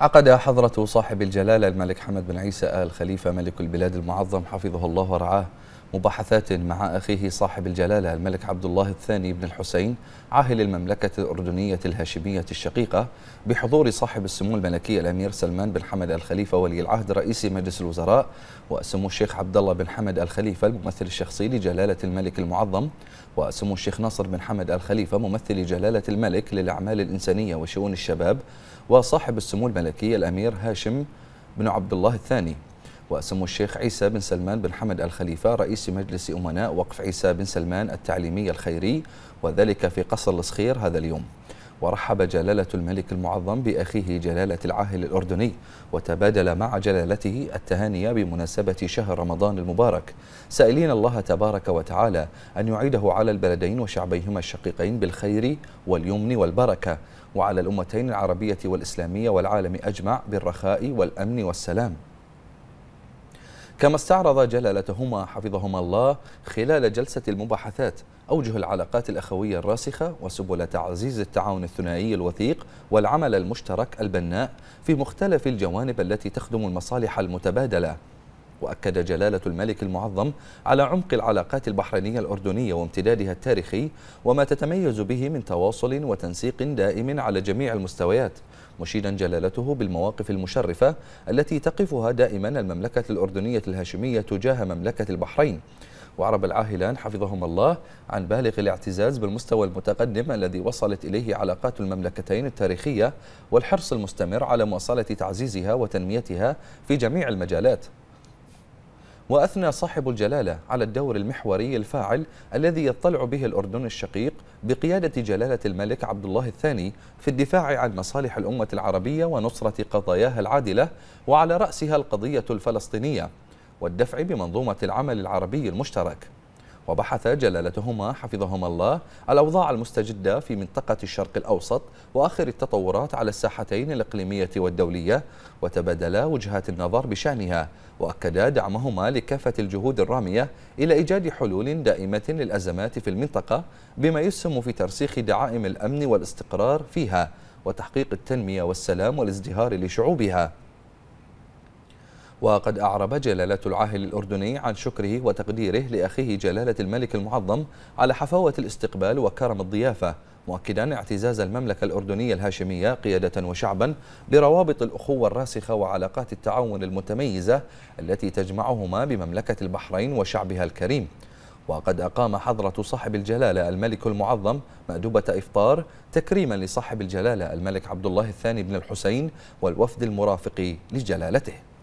عقد حضرة صاحب الجلالة الملك حمد بن عيسى آل خليفة ملك البلاد المعظم حفظه الله ورعاه مباحثات مع أخيه صاحب الجلالة الملك عبد الله الثاني بن الحسين عاهل المملكة الأردنية الهاشمية الشقيقة بحضور صاحب السمو الملكي الأمير سلمان بن حمد الخليفة ولي العهد رئيس مجلس الوزراء وسمو الشيخ عبد الله بن حمد الخليفة الممثل الشخصي لجلالة الملك المعظم وسمو الشيخ ناصر بن حمد الخليفة ممثل جلالة الملك للأعمال الإنسانية وشؤون الشباب وصاحب السمو الملكي الأمير هاشم بن عبد الله الثاني وسمو الشيخ عيسى بن سلمان بن حمد الخليفة رئيس مجلس أمناء وقف عيسى بن سلمان التعليمي الخيري وذلك في قصر الصخير هذا اليوم ورحب جلالة الملك المعظم بأخيه جلالة العاهل الأردني وتبادل مع جلالته التهاني بمناسبة شهر رمضان المبارك سائلين الله تبارك وتعالى أن يعيده على البلدين وشعبيهما الشقيقين بالخير واليمن والبركة وعلى الأمتين العربية والإسلامية والعالم أجمع بالرخاء والأمن والسلام كما استعرض جلالتهما حفظهما الله خلال جلسة المباحثات أوجه العلاقات الأخوية الراسخة وسبل تعزيز التعاون الثنائي الوثيق والعمل المشترك البناء في مختلف الجوانب التي تخدم المصالح المتبادلة وأكد جلالة الملك المعظم على عمق العلاقات البحرينية الأردنية وامتدادها التاريخي وما تتميز به من تواصل وتنسيق دائم على جميع المستويات مشيدا جلالته بالمواقف المشرفة التي تقفها دائما المملكة الأردنية الهاشمية تجاه مملكة البحرين وعرب العاهلان حفظهم الله عن بالغ الاعتزاز بالمستوى المتقدم الذي وصلت إليه علاقات المملكتين التاريخية والحرص المستمر على مواصلة تعزيزها وتنميتها في جميع المجالات وأثنى صاحب الجلالة على الدور المحوري الفاعل الذي يطلع به الأردن الشقيق بقيادة جلالة الملك عبد الله الثاني في الدفاع عن مصالح الأمة العربية ونصرة قضاياها العادلة وعلى رأسها القضية الفلسطينية والدفع بمنظومة العمل العربي المشترك وبحث جلالتهما حفظهما الله الأوضاع المستجدة في منطقة الشرق الأوسط وآخر التطورات على الساحتين الإقليمية والدولية وتبادلا وجهات النظر بشأنها وأكدا دعمهما لكافة الجهود الرامية إلى إيجاد حلول دائمة للأزمات في المنطقة بما يسهم في ترسيخ دعائم الأمن والاستقرار فيها وتحقيق التنمية والسلام والازدهار لشعوبها وقد أعرب جلالة العاهل الأردني عن شكره وتقديره لأخيه جلالة الملك المعظم على حفاوة الاستقبال وكرم الضيافة مؤكدا اعتزاز المملكة الأردنية الهاشمية قيادة وشعبا بروابط الأخوة الراسخة وعلاقات التعاون المتميزة التي تجمعهما بمملكة البحرين وشعبها الكريم وقد أقام حضرة صاحب الجلالة الملك المعظم مأدوبة إفطار تكريما لصاحب الجلالة الملك عبد الله الثاني بن الحسين والوفد المرافق لجلالته